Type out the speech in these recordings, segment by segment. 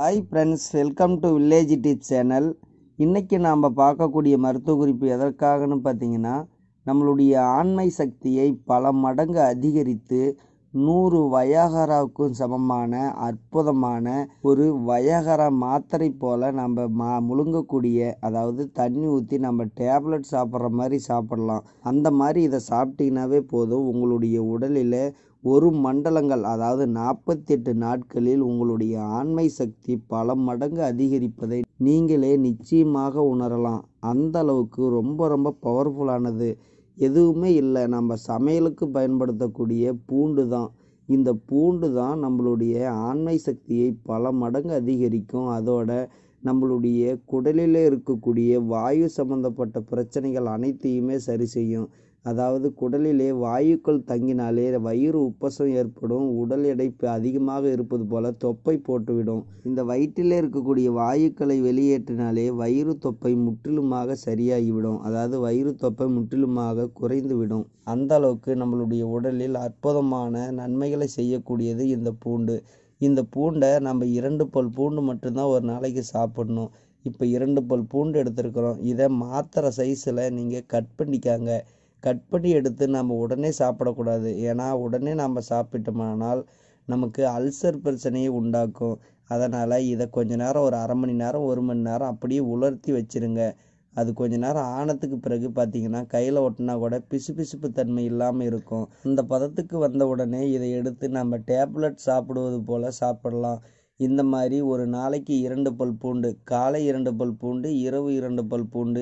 hi friends welcome to village tip channel இன்றைக்கி நாம் பார்க்கக்கூடிய மருத்துவ குறிப்பு எதற்காகன்னு பார்த்தீங்கன்னா நம்மளுடைய ஆண்மை சக்தியை பல மடங்கு அதிகரித்து நூறு வயகராவுக்கும் சமமான அற்புதமான ஒரு வயகரா மாத்திரை போல் நம்ம மா முழுங்கக்கூடிய அதாவது தண்ணி ஊற்றி நம்ம டேப்லெட் சாப்பிட்ற மாதிரி சாப்பிட்லாம் அந்த மாதிரி இதை சாப்பிட்டீங்கனாவே போதும் உங்களுடைய உடலில் ஒரு மண்டலங்கள் அதாவது நாற்பத்தெட்டு நாட்களில் உங்களுடைய ஆண்மை சக்தி பல மடங்கு அதிகரிப்பதை நீங்களே நிச்சயமாக உணரலாம் அந்த அளவுக்கு ரொம்ப ரொம்ப பவர்ஃபுல்லானது எதுவுமே இல்லை நம்ம சமையலுக்கு பயன்படுத்தக்கூடிய பூண்டு தான் இந்த பூண்டு தான் நம்மளுடைய ஆண்மை சக்தியை பல மடங்கு அதிகரிக்கும் அதோட நம்மளுடைய குடலில் இருக்கக்கூடிய வாயு சம்மந்தப்பட்ட பிரச்சனைகள் அனைத்தையுமே சரி செய்யும் அதாவது குடலிலே வாயுக்கள் தங்கினாலே வயிறு உப்பசம் ஏற்படும் உடல் எடைப்பு அதிகமாக இருப்பது போல தொப்பை போட்டுவிடும் இந்த வயிற்றிலே இருக்கக்கூடிய வாயுக்களை வெளியேற்றினாலே வயிறு தொப்பை முற்றிலுமாக சரியாகிவிடும் அதாவது வயிறு தொப்பை முற்றிலுமாக குறைந்துவிடும் அந்த அளவுக்கு நம்மளுடைய உடலில் அற்புதமான நன்மைகளை செய்யக்கூடியது இந்த பூண்டு இந்த பூண்டை நம்ம இரண்டு பல் பூண்டு மட்டும்தான் ஒரு நாளைக்கு சாப்பிடணும் இப்போ இரண்டு பல் பூண்டு எடுத்திருக்கிறோம் இதை மாத்திரை சைஸில் நீங்கள் கட் பண்ணிக்காங்க கட் பண்ணி எடுத்து நம்ம உடனே சாப்பிடக்கூடாது ஏன்னா உடனே நம்ம சாப்பிட்டோமானால் நமக்கு அல்சர் பிரச்சனையை உண்டாக்கும் அதனால் இதை கொஞ்ச நேரம் ஒரு அரை மணி நேரம் ஒரு மணி நேரம் அப்படியே உலர்த்தி வச்சுருங்க அது கொஞ்ச நேரம் ஆனத்துக்கு பிறகு பார்த்தீங்கன்னா கையில் ஒட்டினா கூட பிசுபிசுப்பு தன்மை இல்லாமல் இருக்கும் இந்த பதத்துக்கு வந்த உடனே இதை எடுத்து நம்ம டேப்லெட் சாப்பிடுவது போல் சாப்பிடலாம் இந்த மாதிரி ஒரு நாளைக்கு இரண்டு பல் பூண்டு காலை இரண்டு பல் பூண்டு இரவு இரண்டு பல் பூண்டு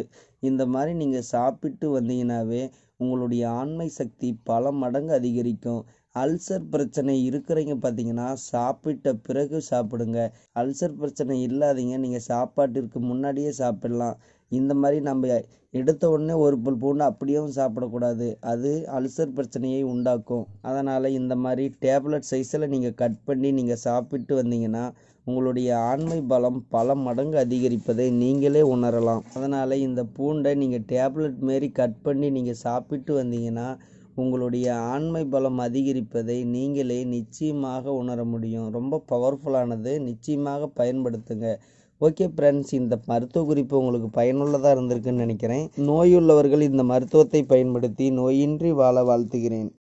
இந்த மாதிரி நீங்கள் சாப்பிட்டு வந்தீங்கன்னாவே உங்களுடைய ஆண்மை சக்தி பல மடங்கு அதிகரிக்கும் அல்சர் பிரச்சனை இருக்கிறவங்க பார்த்தீங்கன்னா சாப்பிட்ட பிறகு சாப்பிடுங்க அல்சர் பிரச்சனை இல்லாதீங்க நீங்கள் சாப்பாட்டிற்கு முன்னாடியே சாப்பிடலாம் இந்த மாதிரி நம்ம எடுத்த உடனே ஒரு புல் பூண்டு அப்படியும் சாப்பிடக்கூடாது அது அல்சர் பிரச்சனையை உண்டாக்கும் அதனால் இந்த மாதிரி டேப்லெட் சைஸில் நீங்கள் கட் பண்ணி நீங்கள் சாப்பிட்டு வந்தீங்கன்னா உங்களுடைய ஆண்மை பலம் பல மடங்கு அதிகரிப்பதை நீங்களே உணரலாம் அதனால் இந்த பூண்டை நீங்கள் டேப்லெட் மாரி கட் பண்ணி நீங்கள் சாப்பிட்டு வந்தீங்கன்னா உங்களுடைய ஆண்மை பலம் அதிகரிப்பதை நீங்களே நிச்சயமாக உணர முடியும் ரொம்ப பவர்ஃபுல்லானது நிச்சயமாக பயன்படுத்துங்க ஓகே ஃப்ரெண்ட்ஸ் இந்த மருத்துவ குறிப்பு உங்களுக்கு பயனுள்ளதாக இருந்திருக்குன்னு நினைக்கிறேன் நோயுள்ளவர்கள் இந்த மருத்துவத்தை பயன்படுத்தி நோயின்றி வாழ வாழ்த்துகிறேன்